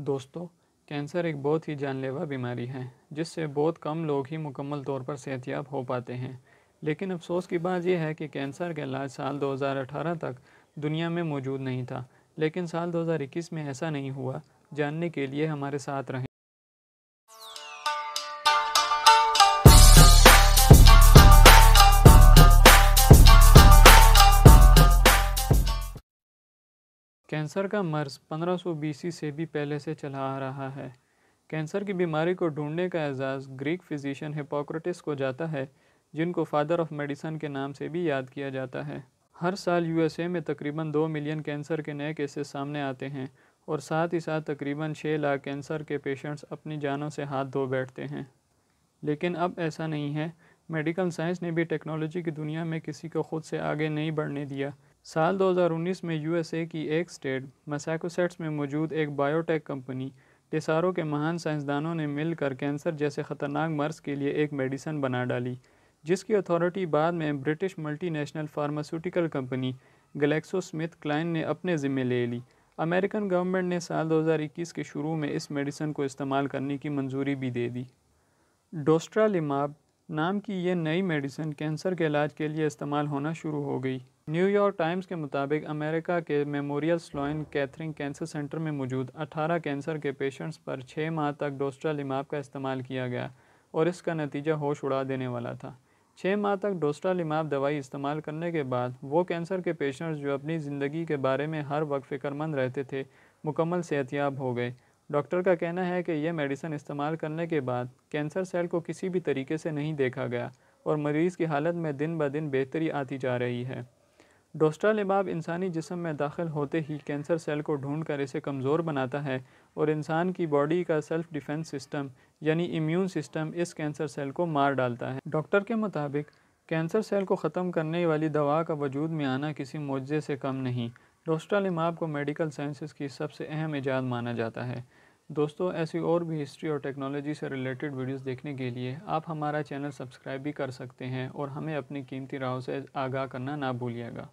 दोस्तों कैंसर एक बहुत ही जानलेवा बीमारी है जिससे बहुत कम लोग ही मुकम्मल तौर पर सेहतियाब हो पाते हैं लेकिन अफसोस की बात यह है कि कैंसर का इलाज साल 2018 तक दुनिया में मौजूद नहीं था लेकिन साल 2021 में ऐसा नहीं हुआ जानने के लिए हमारे साथ रहें कैंसर का मर्ज 1500 सौ से भी पहले से चला आ रहा है कैंसर की बीमारी को ढूंढने का एजाज़ ग्रीक फिजिशियन हिपोक्रेटिस को जाता है जिनको फादर ऑफ मेडिसन के नाम से भी याद किया जाता है हर साल यूएसए में तकरीबन दो मिलियन कैंसर के नए केसेस सामने आते हैं और साथ ही साथ तकरीबन छः लाख कैंसर के पेशेंट्स अपनी जानों से हाथ धो बैठते हैं लेकिन अब ऐसा नहीं है मेडिकल साइंस ने भी टेक्नोलॉजी की दुनिया में किसी को ख़ुद से आगे नहीं बढ़ने दिया साल 2019 में यूएसए की एक स्टेट मसैकोसेट्स में मौजूद एक बायोटेक कंपनी टेसारो के महान साइंसदानों ने मिलकर कैंसर जैसे ख़तरनाक मर्ज के लिए एक मेडिसन बना डाली जिसकी अथॉरिटी बाद में British multinational pharmaceutical company Glaxo Smith Kline ने अपने ज़िम्मे ले ली अमेरिकन गवर्नमेंट ने साल 2021 के शुरू में इस मेडिसन को इस्तेमाल करने की मंजूरी भी दे दी डोस्ट्रा लिमाब नाम की ये नई मेडिसिन कैंसर के इलाज के लिए इस्तेमाल होना शुरू हो गई न्यूयॉर्क टाइम्स के मुताबिक अमेरिका के memorial Sloan Kettering cancer centre में मौजूद 18 कैंसर के पेशेंट्स पर 6 माह तक डोस्ट्रालिमाब का इस्तेमाल किया गया और इसका नतीजा होश उड़ा देने वाला था छः माह तक डोस्ट्रालिमाब दवाई इस्तेमाल करने के बाद वो कैंसर के पेशेंट्स जो अपनी ज़िंदगी के बारे में हर वक्त फ़िक्रमंद रहते थे मुकम्मल सेहतियाब हो गए डॉक्टर का कहना है कि यह मेडिसिन इस्तेमाल करने के बाद कैंसर सेल को किसी भी तरीके से नहीं देखा गया और मरीज़ की हालत में दिन ब दिन बेहतरी आती जा रही है डोस्ट्रालिबाब इंसानी जिसम में दाखिल होते ही कैंसर सेल को ढूंढ कर इसे कमज़ोर बनाता है और इंसान की बॉडी का सेल्फ डिफेंस सिस्टम यानी इम्यून सिस्टम इस कैंसर सेल को मार डालता है डॉक्टर के मुताबिक कैंसर सेल को ख़त्म करने वाली दवा का वजूद में आना किसी मुआवजे से कम नहीं डोस्ट्रालिमाब को मेडिकल साइंसिस की सबसे अहम ईजाद माना जाता है दोस्तों ऐसी और भी हिस्ट्री और टेक्नोलॉजी से रिलेटेड वीडियोस देखने के लिए आप हमारा चैनल सब्सक्राइब भी कर सकते हैं और हमें अपनी कीमती राहों से आगाह करना ना भूलिएगा